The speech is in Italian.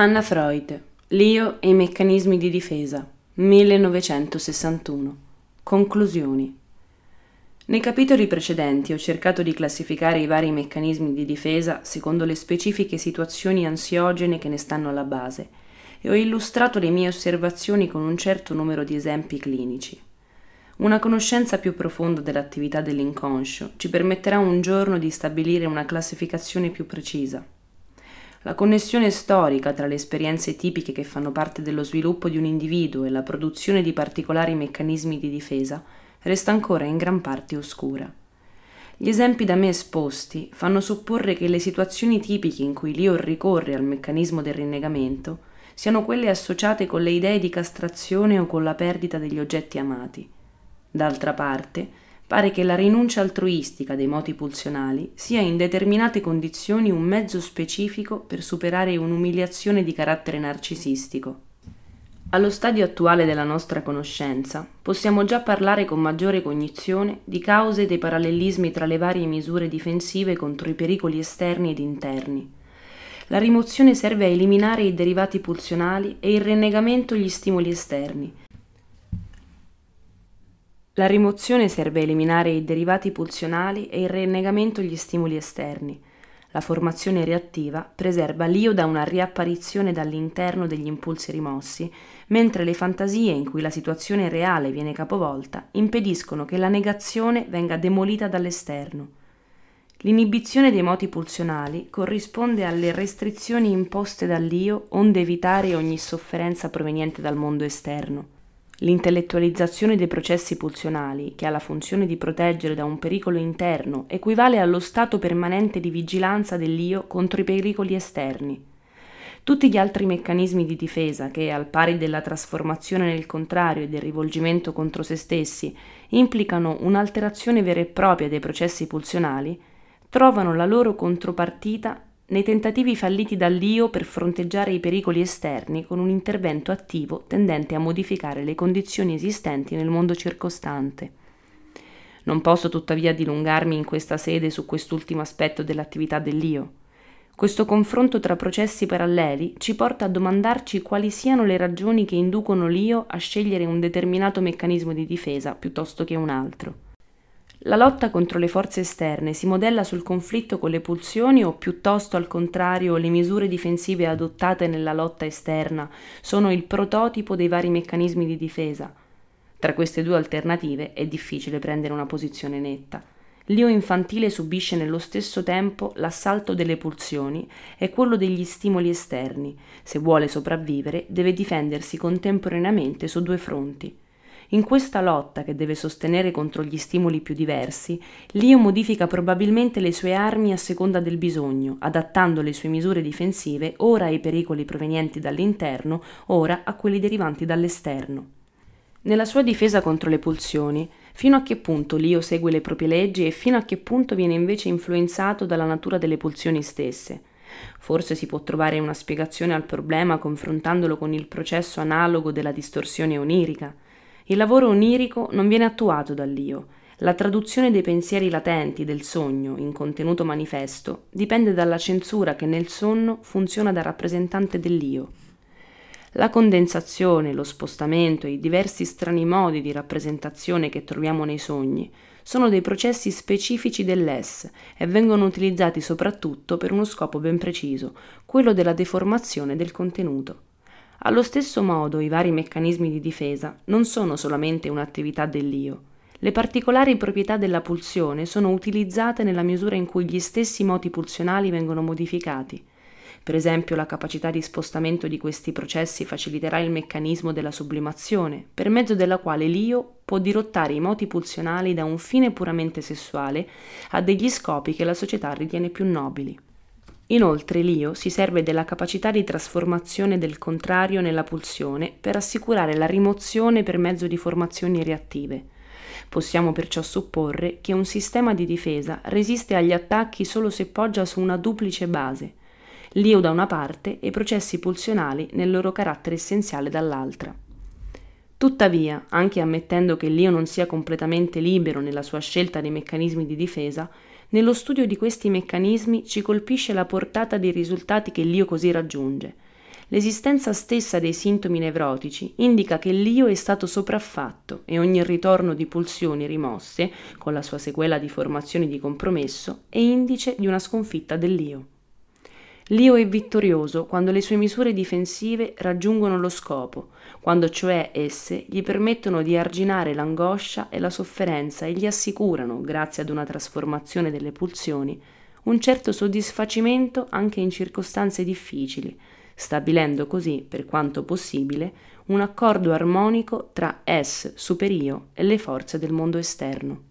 Anna Freud, L'io e i meccanismi di difesa, 1961. Conclusioni. Nei capitoli precedenti ho cercato di classificare i vari meccanismi di difesa secondo le specifiche situazioni ansiogene che ne stanno alla base e ho illustrato le mie osservazioni con un certo numero di esempi clinici. Una conoscenza più profonda dell'attività dell'inconscio ci permetterà un giorno di stabilire una classificazione più precisa. La connessione storica tra le esperienze tipiche che fanno parte dello sviluppo di un individuo e la produzione di particolari meccanismi di difesa resta ancora in gran parte oscura. Gli esempi da me esposti fanno supporre che le situazioni tipiche in cui Leo ricorre al meccanismo del rinnegamento siano quelle associate con le idee di castrazione o con la perdita degli oggetti amati. D'altra parte, pare che la rinuncia altruistica dei moti pulsionali sia in determinate condizioni un mezzo specifico per superare un'umiliazione di carattere narcisistico. Allo stadio attuale della nostra conoscenza, possiamo già parlare con maggiore cognizione di cause dei parallelismi tra le varie misure difensive contro i pericoli esterni ed interni. La rimozione serve a eliminare i derivati pulsionali e il rinnegamento gli stimoli esterni, la rimozione serve a eliminare i derivati pulsionali e il rinnegamento gli stimoli esterni. La formazione reattiva preserva l'io da una riapparizione dall'interno degli impulsi rimossi, mentre le fantasie in cui la situazione reale viene capovolta impediscono che la negazione venga demolita dall'esterno. L'inibizione dei moti pulsionali corrisponde alle restrizioni imposte dall'io onde evitare ogni sofferenza proveniente dal mondo esterno. L'intellettualizzazione dei processi pulsionali, che ha la funzione di proteggere da un pericolo interno, equivale allo stato permanente di vigilanza dell'io contro i pericoli esterni. Tutti gli altri meccanismi di difesa, che al pari della trasformazione nel contrario e del rivolgimento contro se stessi, implicano un'alterazione vera e propria dei processi pulsionali, trovano la loro contropartita nei tentativi falliti dall'IO per fronteggiare i pericoli esterni con un intervento attivo tendente a modificare le condizioni esistenti nel mondo circostante. Non posso tuttavia dilungarmi in questa sede su quest'ultimo aspetto dell'attività dell'IO. Questo confronto tra processi paralleli ci porta a domandarci quali siano le ragioni che inducono l'IO a scegliere un determinato meccanismo di difesa piuttosto che un altro. La lotta contro le forze esterne si modella sul conflitto con le pulsioni o piuttosto al contrario le misure difensive adottate nella lotta esterna sono il prototipo dei vari meccanismi di difesa. Tra queste due alternative è difficile prendere una posizione netta. L'io infantile subisce nello stesso tempo l'assalto delle pulsioni e quello degli stimoli esterni. Se vuole sopravvivere, deve difendersi contemporaneamente su due fronti. In questa lotta che deve sostenere contro gli stimoli più diversi, l'io modifica probabilmente le sue armi a seconda del bisogno, adattando le sue misure difensive ora ai pericoli provenienti dall'interno, ora a quelli derivanti dall'esterno. Nella sua difesa contro le pulsioni, fino a che punto l'io segue le proprie leggi e fino a che punto viene invece influenzato dalla natura delle pulsioni stesse. Forse si può trovare una spiegazione al problema confrontandolo con il processo analogo della distorsione onirica. Il lavoro onirico non viene attuato dall'io. La traduzione dei pensieri latenti del sogno in contenuto manifesto dipende dalla censura che nel sonno funziona da rappresentante dell'io. La condensazione, lo spostamento e i diversi strani modi di rappresentazione che troviamo nei sogni sono dei processi specifici dell'ess e vengono utilizzati soprattutto per uno scopo ben preciso, quello della deformazione del contenuto. Allo stesso modo i vari meccanismi di difesa non sono solamente un'attività dell'io. Le particolari proprietà della pulsione sono utilizzate nella misura in cui gli stessi moti pulsionali vengono modificati. Per esempio la capacità di spostamento di questi processi faciliterà il meccanismo della sublimazione, per mezzo della quale l'io può dirottare i moti pulsionali da un fine puramente sessuale a degli scopi che la società ritiene più nobili. Inoltre l'io si serve della capacità di trasformazione del contrario nella pulsione per assicurare la rimozione per mezzo di formazioni reattive. Possiamo perciò supporre che un sistema di difesa resiste agli attacchi solo se poggia su una duplice base, l'io da una parte e i processi pulsionali nel loro carattere essenziale dall'altra. Tuttavia, anche ammettendo che l'io non sia completamente libero nella sua scelta dei meccanismi di difesa, nello studio di questi meccanismi ci colpisce la portata dei risultati che l'io così raggiunge. L'esistenza stessa dei sintomi nevrotici indica che l'io è stato sopraffatto e ogni ritorno di pulsioni rimosse, con la sua sequela di formazioni di compromesso, è indice di una sconfitta dell'io. Lio è vittorioso quando le sue misure difensive raggiungono lo scopo, quando cioè esse gli permettono di arginare l'angoscia e la sofferenza e gli assicurano, grazie ad una trasformazione delle pulsioni, un certo soddisfacimento anche in circostanze difficili, stabilendo così, per quanto possibile, un accordo armonico tra es superio e le forze del mondo esterno.